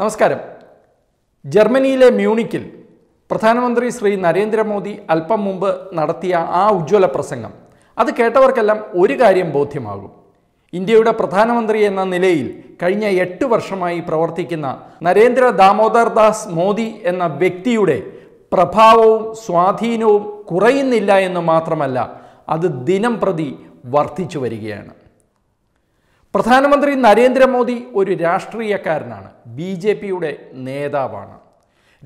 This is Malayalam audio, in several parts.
നമസ്കാരം ജർമ്മനിയിലെ മ്യൂണിക്കിൽ പ്രധാനമന്ത്രി ശ്രീ നരേന്ദ്രമോദി അല്പം മുമ്പ് നടത്തിയ ആ ഉജ്ജ്വല പ്രസംഗം അത് കേട്ടവർക്കെല്ലാം ഒരു കാര്യം ബോധ്യമാകും ഇന്ത്യയുടെ പ്രധാനമന്ത്രി എന്ന നിലയിൽ കഴിഞ്ഞ എട്ട് വർഷമായി പ്രവർത്തിക്കുന്ന നരേന്ദ്ര ദാമോദർ ദാസ് മോദി എന്ന വ്യക്തിയുടെ പ്രഭാവവും സ്വാധീനവും കുറയുന്നില്ല എന്ന് മാത്രമല്ല അത് ദിനം പ്രതി വർദ്ധിച്ചു വരികയാണ് പ്രധാനമന്ത്രി നരേന്ദ്രമോദി ഒരു രാഷ്ട്രീയക്കാരനാണ് ബി ജെ പിയുടെ നേതാവാണ്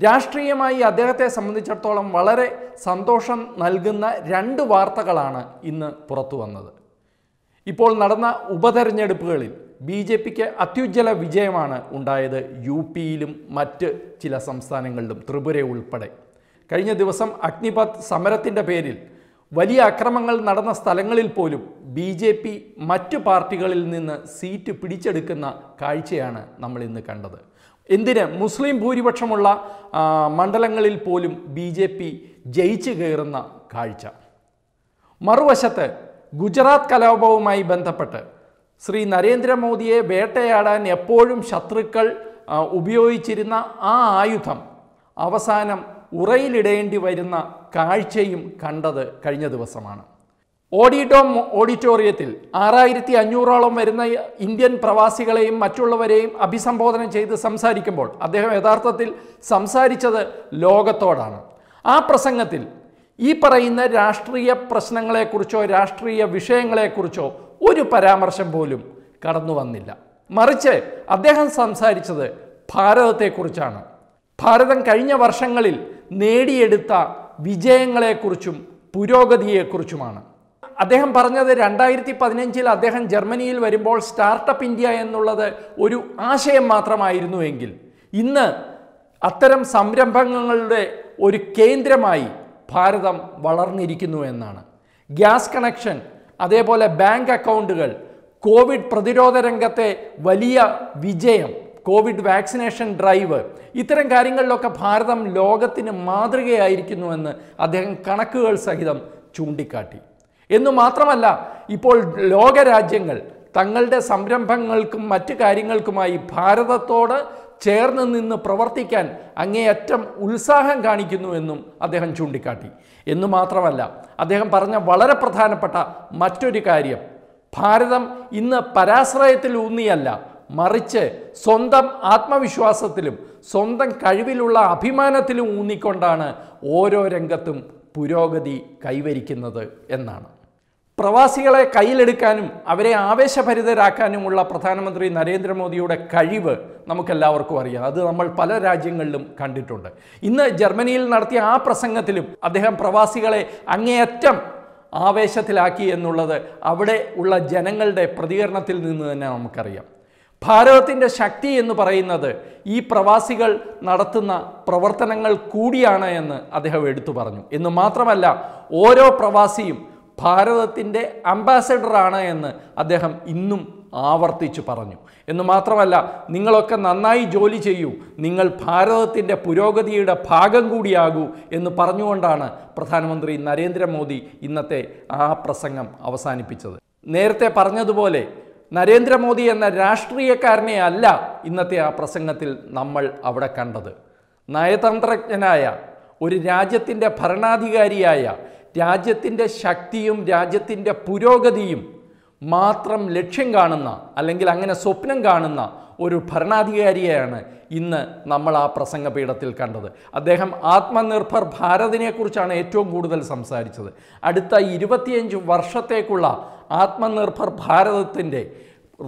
രാഷ്ട്രീയമായി അദ്ദേഹത്തെ സംബന്ധിച്ചിടത്തോളം വളരെ സന്തോഷം നൽകുന്ന രണ്ട് വാർത്തകളാണ് ഇന്ന് പുറത്തു വന്നത് ഇപ്പോൾ നടന്ന ഉപതെരഞ്ഞെടുപ്പുകളിൽ ബി ജെ പിക്ക് അത്യുജ്വല വിജയമാണ് ഉണ്ടായത് യു പിയിലും മറ്റ് ചില സംസ്ഥാനങ്ങളിലും ത്രിപുര ഉൾപ്പെടെ കഴിഞ്ഞ ദിവസം അഗ്നിപത് സമരത്തിൻ്റെ പേരിൽ വലിയ അക്രമങ്ങൾ നടന്ന സ്ഥലങ്ങളിൽ പോലും ബി ജെ പി മറ്റു പാർട്ടികളിൽ നിന്ന് സീറ്റ് പിടിച്ചെടുക്കുന്ന കാഴ്ചയാണ് നമ്മൾ ഇന്ന് കണ്ടത് എന്തിന് മുസ്ലിം ഭൂരിപക്ഷമുള്ള മണ്ഡലങ്ങളിൽ പോലും ബി ജെ പി ജയിച്ചു കയറുന്ന കാഴ്ച മറുവശത്ത് ഗുജറാത്ത് കലാപവുമായി ബന്ധപ്പെട്ട് ശ്രീ നരേന്ദ്രമോദിയെ വേട്ടയാടാൻ എപ്പോഴും ശത്രുക്കൾ ഉപയോഗിച്ചിരുന്ന ആ ആയുധം അവസാനം ഉറയിലിടേണ്ടി വരുന്ന കാഴ്ചയും കണ്ടത് കഴിഞ്ഞ ദിവസമാണ് ഓഡിറ്റോം ഓഡിറ്റോറിയത്തിൽ ആറായിരത്തി അഞ്ഞൂറോളം വരുന്ന ഇന്ത്യൻ പ്രവാസികളെയും മറ്റുള്ളവരെയും അഭിസംബോധന ചെയ്ത് സംസാരിക്കുമ്പോൾ അദ്ദേഹം യഥാർത്ഥത്തിൽ സംസാരിച്ചത് ലോകത്തോടാണ് ആ പ്രസംഗത്തിൽ ഈ പറയുന്ന രാഷ്ട്രീയ പ്രശ്നങ്ങളെക്കുറിച്ചോ രാഷ്ട്രീയ വിഷയങ്ങളെക്കുറിച്ചോ ഒരു പരാമർശം പോലും കടന്നു വന്നില്ല മറിച്ച് അദ്ദേഹം സംസാരിച്ചത് ഭാരതത്തെക്കുറിച്ചാണ് ഭാരതം കഴിഞ്ഞ വർഷങ്ങളിൽ നേടിയെടുത്ത വിജയങ്ങളെക്കുറിച്ചും പുരോഗതിയെക്കുറിച്ചുമാണ് അദ്ദേഹം പറഞ്ഞത് രണ്ടായിരത്തി പതിനഞ്ചിൽ അദ്ദേഹം ജർമ്മനിയിൽ വരുമ്പോൾ സ്റ്റാർട്ടപ്പ് ഇന്ത്യ എന്നുള്ളത് ഒരു ആശയം മാത്രമായിരുന്നു എങ്കിൽ ഇന്ന് അത്തരം സംരംഭങ്ങളുടെ ഒരു കേന്ദ്രമായി ഭാരതം വളർന്നിരിക്കുന്നു എന്നാണ് ഗ്യാസ് കണക്ഷൻ അതേപോലെ ബാങ്ക് അക്കൗണ്ടുകൾ കോവിഡ് പ്രതിരോധ രംഗത്തെ വലിയ വിജയം കോവിഡ് വാക്സിനേഷൻ ഡ്രൈവ് ഇത്തരം കാര്യങ്ങളിലൊക്കെ ഭാരതം ലോകത്തിന് മാതൃകയായിരിക്കുന്നുവെന്ന് അദ്ദേഹം കണക്കുകൾ സഹിതം ചൂണ്ടിക്കാട്ടി എന്നു മാത്രമല്ല ഇപ്പോൾ ലോകരാജ്യങ്ങൾ തങ്ങളുടെ സംരംഭങ്ങൾക്കും മറ്റ് കാര്യങ്ങൾക്കുമായി ഭാരതത്തോട് ചേർന്ന് നിന്ന് പ്രവർത്തിക്കാൻ അങ്ങേയറ്റം ഉത്സാഹം കാണിക്കുന്നുവെന്നും അദ്ദേഹം ചൂണ്ടിക്കാട്ടി എന്നു മാത്രമല്ല അദ്ദേഹം പറഞ്ഞ വളരെ പ്രധാനപ്പെട്ട മറ്റൊരു കാര്യം ഭാരതം ഇന്ന് പരാശ്രയത്തിൽ ഊന്നിയല്ല മറിച്ച് സ്വന്തം ആത്മവിശ്വാസത്തിലും സ്വന്തം കഴിവിലുള്ള അഭിമാനത്തിലും ഊന്നിക്കൊണ്ടാണ് ഓരോ രംഗത്തും പുരോഗതി കൈവരിക്കുന്നത് എന്നാണ് പ്രവാസികളെ കയ്യിലെടുക്കാനും അവരെ ആവേശഭരിതരാക്കാനുമുള്ള പ്രധാനമന്ത്രി നരേന്ദ്രമോദിയുടെ കഴിവ് നമുക്കെല്ലാവർക്കും അറിയാം അത് നമ്മൾ പല രാജ്യങ്ങളിലും കണ്ടിട്ടുണ്ട് ഇന്ന് ജർമ്മനിയിൽ നടത്തിയ ആ പ്രസംഗത്തിലും അദ്ദേഹം പ്രവാസികളെ അങ്ങേയറ്റം ആവേശത്തിലാക്കി എന്നുള്ളത് അവിടെ ഉള്ള ജനങ്ങളുടെ പ്രതികരണത്തിൽ നിന്ന് തന്നെ നമുക്കറിയാം ഭാരതത്തിൻ്റെ ശക്തി എന്ന് പറയുന്നത് ഈ പ്രവാസികൾ നടത്തുന്ന പ്രവർത്തനങ്ങൾ കൂടിയാണ് എന്ന് അദ്ദേഹം എടുത്തു പറഞ്ഞു എന്ന് മാത്രമല്ല ഓരോ പ്രവാസിയും ഭാരതത്തിൻ്റെ അംബാസഡറാണ് എന്ന് അദ്ദേഹം ഇന്നും ആവർത്തിച്ചു പറഞ്ഞു എന്ന് മാത്രമല്ല നിങ്ങളൊക്കെ നന്നായി ജോലി ചെയ്യൂ നിങ്ങൾ ഭാരതത്തിൻ്റെ പുരോഗതിയുടെ ഭാഗം കൂടിയാകൂ എന്ന് പറഞ്ഞുകൊണ്ടാണ് പ്രധാനമന്ത്രി നരേന്ദ്രമോദി ഇന്നത്തെ ആ പ്രസംഗം അവസാനിപ്പിച്ചത് നേരത്തെ പറഞ്ഞതുപോലെ നരേന്ദ്രമോദി എന്ന രാഷ്ട്രീയക്കാരനെ അല്ല ഇന്നത്തെ ആ പ്രസംഗത്തിൽ നമ്മൾ അവിടെ കണ്ടത് നയതന്ത്രജ്ഞനായ ഒരു രാജ്യത്തിൻ്റെ ഭരണാധികാരിയായ രാജ്യത്തിൻ്റെ ശക്തിയും രാജ്യത്തിൻ്റെ പുരോഗതിയും മാത്രം ലക്ഷ്യം കാണുന്ന അല്ലെങ്കിൽ അങ്ങനെ സ്വപ്നം കാണുന്ന ഒരു ഭരണാധികാരിയെയാണ് ഇന്ന് നമ്മൾ ആ പ്രസംഗപീഠത്തിൽ കണ്ടത് അദ്ദേഹം ആത്മനിർഭർ ഭാരതിനെക്കുറിച്ചാണ് ഏറ്റവും കൂടുതൽ സംസാരിച്ചത് അടുത്ത ഇരുപത്തിയഞ്ച് വർഷത്തേക്കുള്ള ആത്മനിർഭർ ഭാരതത്തിൻ്റെ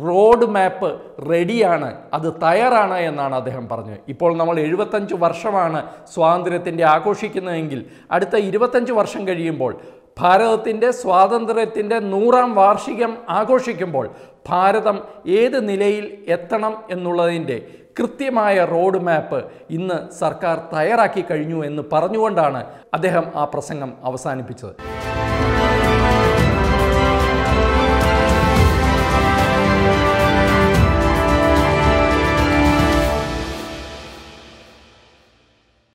റോഡ് മാപ്പ് റെഡിയാണ് അത് തയ്യാറാണ് എന്നാണ് അദ്ദേഹം പറഞ്ഞത് ഇപ്പോൾ നമ്മൾ എഴുപത്തഞ്ച് വർഷമാണ് സ്വാതന്ത്ര്യത്തിൻ്റെ ആഘോഷിക്കുന്നതെങ്കിൽ അടുത്ത ഇരുപത്തഞ്ച് വർഷം കഴിയുമ്പോൾ ഭാരതത്തിൻ്റെ സ്വാതന്ത്ര്യത്തിൻ്റെ നൂറാം വാർഷികം ആഘോഷിക്കുമ്പോൾ ഭാരതം ഏത് നിലയിൽ എത്തണം എന്നുള്ളതിൻ്റെ കൃത്യമായ റോഡ് മാപ്പ് ഇന്ന് സർക്കാർ തയ്യാറാക്കി കഴിഞ്ഞു എന്ന് പറഞ്ഞുകൊണ്ടാണ് അദ്ദേഹം ആ പ്രസംഗം അവസാനിപ്പിച്ചത്